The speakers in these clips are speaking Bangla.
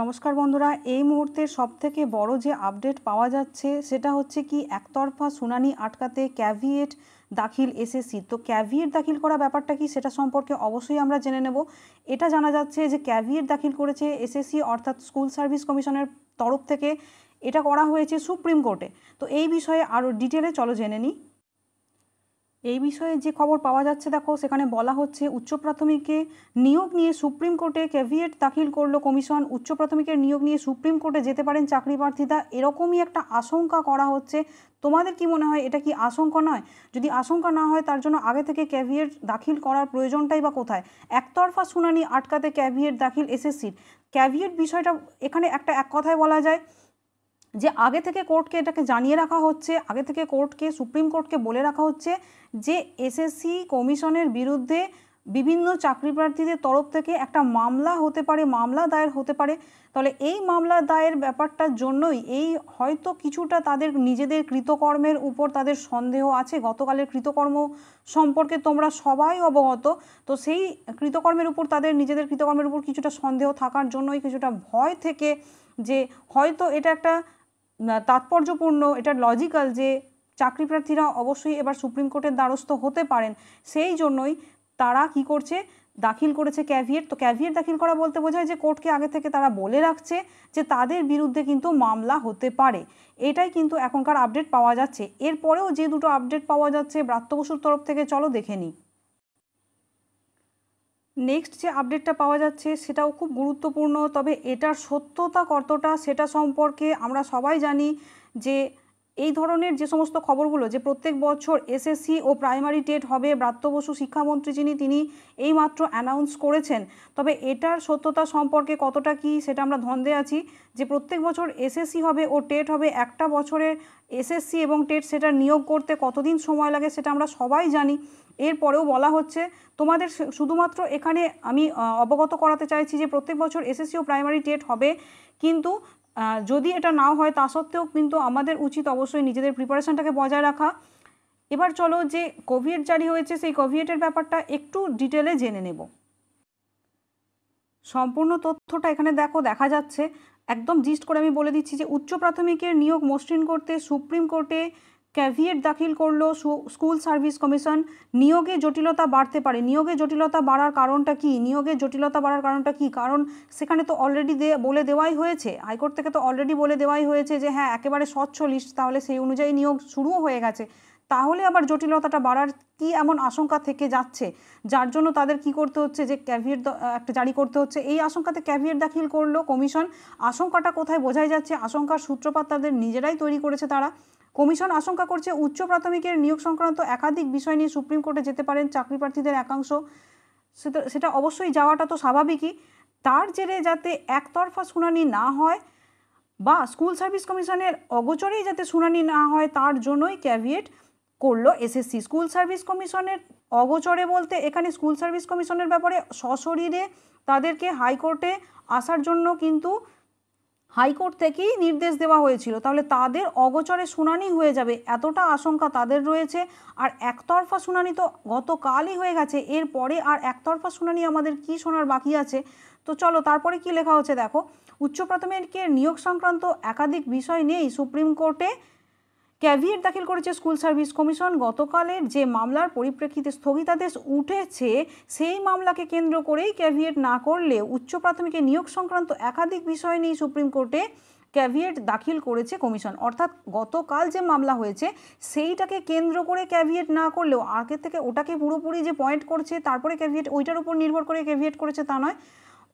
নমস্কার বন্ধুরা এই মুহূর্তে সবথেকে বড় যে আপডেট পাওয়া যাচ্ছে সেটা হচ্ছে কি একতরফা শুনানি আটকাতে ক্যাভিয়েট দাখিল এসএসসি তো ক্যাভিয়েট দাখিল করা ব্যাপারটা কি সেটা সম্পর্কে অবশ্যই আমরা জেনে নেব এটা জানা যাচ্ছে যে ক্যাভিয়েট দাখিল করেছে এসএসসি অর্থাৎ স্কুল সার্ভিস কমিশনের তরফ থেকে এটা করা হয়েছে সুপ্রিম কোর্টে তো এই বিষয়ে আরও ডিটেলে চলো জেনে নিই এই বিষয়ে যে খবর পাওয়া যাচ্ছে দেখো সেখানে বলা হচ্ছে উচ্চ প্রাথমিকে নিয়োগ নিয়ে সুপ্রিম কোর্টে ক্যাভিয়েট দাখিল করলো কমিশন উচ্চ প্রাথমিকের নিয়োগ নিয়ে সুপ্রিম কোর্টে যেতে পারেন চাকরি প্রার্থীরা এরকমই একটা আশঙ্কা করা হচ্ছে তোমাদের কি মনে হয় এটা কি আশঙ্কা নয় যদি আশঙ্কা না হয় তার জন্য আগে থেকে ক্যাভিয়েট দাখিল করার প্রয়োজনটাই বা কোথায় একতরফা শুনানি আটকাতে ক্যাভিয়েট দাখিল এসএসসির ক্যাভিয়েট বিষয়টা এখানে একটা এক কথায় বলা যায় যে আগে থেকে কোর্টকে এটাকে জানিয়ে রাখা হচ্ছে আগে থেকে কোর্টকে সুপ্রিম কোর্টকে বলে রাখা হচ্ছে যে এসএসসি কমিশনের বিরুদ্ধে বিভিন্ন চাকরি প্রার্থীদের তরফ থেকে একটা মামলা হতে পারে মামলা দায়ের হতে পারে তাহলে এই মামলা দায়ের ব্যাপারটার জন্যই এই হয়তো কিছুটা তাদের নিজেদের কৃতকর্মের উপর তাদের সন্দেহ আছে গতকালের কৃতকর্ম সম্পর্কে তোমরা সবাই অবগত তো সেই কৃতকর্মের উপর তাদের নিজেদের কৃতকর্মের উপর কিছুটা সন্দেহ থাকার জন্যই কিছুটা ভয় থেকে যে হয়তো এটা একটা তাৎপর্যপূর্ণ এটা লজিক্যাল যে চাকরি প্রার্থীরা অবশ্যই এবার সুপ্রিম কোর্টের দ্বারস্থ হতে পারেন সেই জন্যই তারা কি করছে দাখিল করেছে ক্যাভিয়েট তো ক্যাভিয়েট দাখিল করা বলতে বোঝায় যে কোর্টকে আগে থেকে তারা বলে রাখছে যে তাদের বিরুদ্ধে কিন্তু মামলা হতে পারে এটাই কিন্তু এখনকার আপডেট পাওয়া যাচ্ছে এরপরেও যে দুটো আপডেট পাওয়া যাচ্ছে ব্রাত্য বসুর তরফ থেকে চলো দেখে নিই নেক্সট যে আপডেটটা পাওয়া যাচ্ছে সেটাও খুব গুরুত্বপূর্ণ তবে এটার সত্যতা কতটা সেটা সম্পর্কে আমরা সবাই জানি যে এই ধরনের যে সমস্ত খবরগুলো যে প্রত্যেক বছর এসএসসি ও প্রাইমারি টেট হবে ব্রাত্য বসু শিক্ষামন্ত্রী যিনি তিনি এই মাত্র অ্যানাউন্স করেছেন তবে এটার সত্যতা সম্পর্কে কতটা কি সেটা আমরা ধন্দে আছি যে প্রত্যেক বছর এসএসসি হবে ও টেট হবে একটা বছরে এসএসসি এবং টেট সেটা নিয়োগ করতে কতদিন সময় লাগে সেটা আমরা সবাই জানি এরপরেও বলা হচ্ছে তোমাদের শুধুমাত্র এখানে আমি অবগত করাতে চাইছি যে প্রত্যেক বছর এসএসসি ও প্রাইমারি টেট হবে কিন্তু যদি এটা নাও হয় তা সত্ত্বেও কিন্তু আমাদের উচিত অবশ্যই নিজেদের প্রিপারেশানটাকে বজায় রাখা এবার চলো যে কোভিড জারি হয়েছে সেই কোভিডের ব্যাপারটা একটু ডিটেলে জেনে নেব সম্পূর্ণ তথ্যটা এখানে দেখো দেখা যাচ্ছে একদম জিস্ট করে আমি বলে দিচ্ছি যে উচ্চ প্রাথমিকের নিয়োগ মসৃণ করতে সুপ্রিম কোর্টে ক্যাভিয়েট দাখিল করলো স্কুল সার্ভিস কমিশন নিয়োগে জটিলতা বাড়তে পারে নিয়োগে জটিলতা বাড়ার কারণটা কি নিয়োগে জটিলতা বাড়ার কারণটা কি কারণ সেখানে তো অলরেডি বলে দেওয়াই হয়েছে হাইকোর্ট থেকে তো অলরেডি বলে দেওয়াই হয়েছে যে হ্যাঁ একেবারে স্বচ্ছ লিস্ট তাহলে সেই অনুযায়ী নিয়োগ শুরুও হয়ে গেছে তাহলে আবার জটিলতাটা বাড়ার কি এমন আশঙ্কা থেকে যাচ্ছে যার জন্য তাদের কি করতে হচ্ছে যে ক্যাভিয়েট একটা জারি করতে হচ্ছে এই আশঙ্কাতে ক্যাভিয়েট দাখিল করলো কমিশন আশঙ্কাটা কোথায় বোঝাই যাচ্ছে আশঙ্কার সূত্রপাত তাদের নিজেরাই তৈরি করেছে তারা কমিশন আশঙ্কা করছে উচ্চ প্রাথমিকের নিয়োগ সংক্রান্ত একাধিক বিষয় নিয়ে সুপ্রিম কোর্টে যেতে পারেন চাকরি প্রার্থীদের একাংশ সেটা সেটা অবশ্যই যাওয়াটা তো স্বাভাবিকই তার জেরে যাতে একতরফা শুনানি না হয় বা স্কুল সার্ভিস কমিশনের অগোচরেই যাতে শুনানি না হয় তার জন্যই ক্যাভিয়েট করলো এসএসসি স্কুল সার্ভিস কমিশনের অগোচরে বলতে এখানে স্কুল সার্ভিস কমিশনের ব্যাপারে সশরীরে তাদেরকে হাইকোর্টে আসার জন্য কিন্তু হাইকোর্ট থেকেই নির্দেশ দেওয়া হয়েছিল তাহলে তাদের অগোচরে শুনানি হয়ে যাবে এতটা আশঙ্কা তাদের রয়েছে আর একতরফা শুনানি তো গতকালই হয়ে গেছে এরপরে আর একতরফা শুনানি আমাদের কি শোনার বাকি আছে তো চলো তারপরে কি লেখা হচ্ছে দেখো উচ্চ প্রাথমিকের নিয়োগ সংক্রান্ত একাধিক বিষয় নেই সুপ্রিম কোর্টে ক্যাভিয়েট দাখিল করেছে স্কুল সার্ভিস কমিশন গতকালের যে মামলার পরিপ্রেক্ষিতে স্থগিতাদেশ উঠেছে সেই মামলাকে কেন্দ্র করেই ক্যাভিয়েট না করলে উচ্চ প্রাথমিকে নিয়োগ সংক্রান্ত একাধিক বিষয় নিয়ে সুপ্রিম কোর্টে ক্যাভিয়েট দাখিল করেছে কমিশন অর্থাৎ গতকাল যে মামলা হয়েছে সেইটাকে কেন্দ্র করে ক্যাভিয়েট না করলেও আগে থেকে ওটাকে পুরোপুরি যে পয়েন্ট করছে তারপরে ক্যাভিয়েট ওইটার উপর নির্ভর করে ক্যাভিয়েট করেছে তা নয়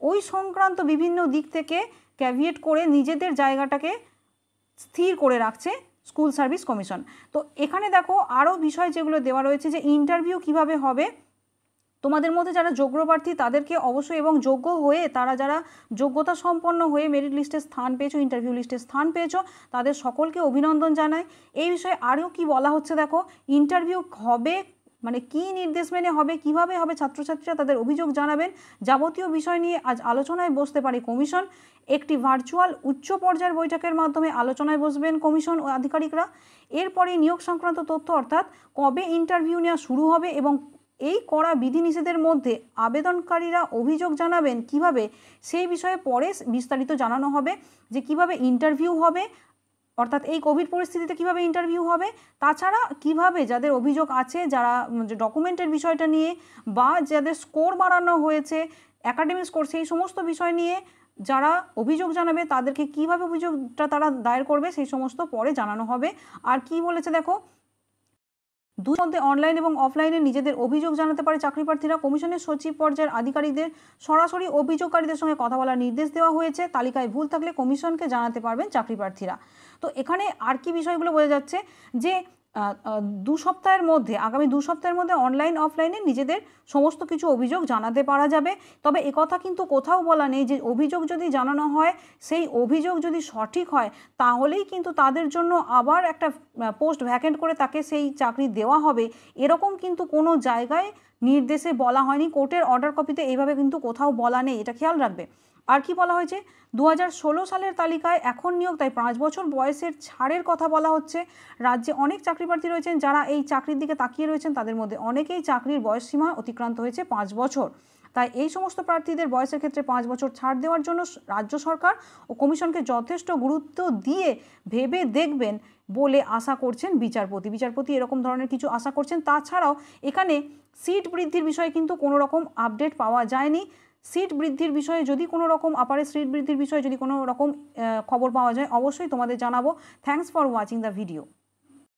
ওই সংক্রান্ত বিভিন্ন দিক থেকে ক্যাভিয়েট করে নিজেদের জায়গাটাকে স্থির করে রাখছে স্কুল সার্ভিস কমিশন তো এখানে দেখো আরও বিষয় যেগুলো দেওয়া রয়েছে যে ইন্টারভিউ কিভাবে হবে তোমাদের মধ্যে যারা যোগ্য প্রার্থী তাদেরকে অবশ্যই এবং যোগ্য হয়ে তারা যারা যোগ্যতা সম্পন্ন হয়ে মেরিট লিস্টে স্থান পেয়েছো ইন্টারভিউ লিস্টে স্থান পেয়েছো তাদের সকলকে অভিনন্দন জানায় এই বিষয়ে আরও কি বলা হচ্ছে দেখো ইন্টারভিউ হবে মানে কি নির্দেশ মেনে হবে কিভাবে হবে ছাত্রছাত্রীরা তাদের অভিযোগ জানাবেন যাবতীয় বিষয় নিয়ে আজ আলোচনায় বসতে পারে কমিশন একটি ভার্চুয়াল উচ্চ পর্যায়ের বৈঠকের মাধ্যমে আলোচনায় বসবেন কমিশন ও আধিকারিকরা এরপরে নিয়োগ সংক্রান্ত তথ্য অর্থাৎ কবে ইন্টারভিউ নেওয়া শুরু হবে এবং এই করা বিধিনিষেধের মধ্যে আবেদনকারীরা অভিযোগ জানাবেন কিভাবে সেই বিষয়ে পরে বিস্তারিত জানানো হবে যে কিভাবে ইন্টারভিউ হবে অর্থাৎ এই কোভিড পরিস্থিতিতে কিভাবে ইন্টারভিউ হবে তাছাড়া কিভাবে যাদের অভিযোগ আছে যারা ডকুমেন্টের বিষয়টা নিয়ে বা যাদের স্কোর বাড়ানো হয়েছে অ্যাকাডেমিক স্কোর সেই সমস্ত বিষয় নিয়ে যারা অভিযোগ জানাবে তাদেরকে কিভাবে অভিযোগটা তারা দায়ের করবে সেই সমস্ত পরে জানানো হবে আর কি বলেছে দেখো দুই মধ্যে অনলাইন এবং অফলাইনে নিজেদের অভিযোগ জানাতে পারে চাকরি প্রার্থীরা কমিশনের সচিব পর্যায়ের আধিকারিকদের সরাসরি অভিযোগকারীদের সঙ্গে কথা বলার নির্দেশ দেওয়া হয়েছে তালিকায় ভুল থাকলে কমিশনকে জানাতে পারবেন চাকরি প্রার্থীরা তো এখানে আর কি বিষয়গুলো বোঝা যাচ্ছে যে দু সপ্তাহের মধ্যে আগামী দু সপ্তাহের মধ্যে অনলাইন অফলাইনে নিজেদের সমস্ত কিছু অভিযোগ জানাতে পারা যাবে তবে একথা কিন্তু কোথাও বলা নেই যে অভিযোগ যদি জানানো হয় সেই অভিযোগ যদি সঠিক হয় তাহলেই কিন্তু তাদের জন্য আবার একটা পোস্ট ভ্যাকেন্ট করে তাকে সেই চাকরি দেওয়া হবে এরকম কিন্তু কোনো জায়গায় নির্দেশে বলা হয়নি কোর্টের অর্ডার কপিতে এইভাবে কিন্তু কোথাও বলা নেই এটা খেয়াল রাখবে আর কি বলা হয়েছে দু সালের তালিকায় এখন নিয়োগ তাই পাঁচ বছর বয়সের ছাড়ের কথা বলা হচ্ছে রাজ্যে অনেক চাকরি প্রার্থী রয়েছেন যারা এই চাকরির দিকে তাকিয়ে রয়েছেন তাদের মধ্যে অনেকেই চাকরির বয়সসীমা অতিক্রান্ত হয়েছে পাঁচ বছর তাই এই সমস্ত প্রার্থীদের বয়সের ক্ষেত্রে পাঁচ বছর ছাড় দেওয়ার জন্য রাজ্য সরকার ও কমিশনকে যথেষ্ট গুরুত্ব দিয়ে ভেবে দেখবেন বলে আশা করছেন বিচারপতি বিচারপতি এরকম ধরনের কিছু আশা করছেন তাছাড়াও এখানে সিট বৃদ্ধির বিষয়ে কিন্তু কোনো রকম আপডেট পাওয়া যায়নি সিট বৃদ্ধির বিষয়ে যদি কোনো রকম আপারে সিট বৃদ্ধির বিষয়ে যদি কোনো রকম খবর পাওয়া যায় অবশ্যই তোমাদের জানাবো thanks for watching the video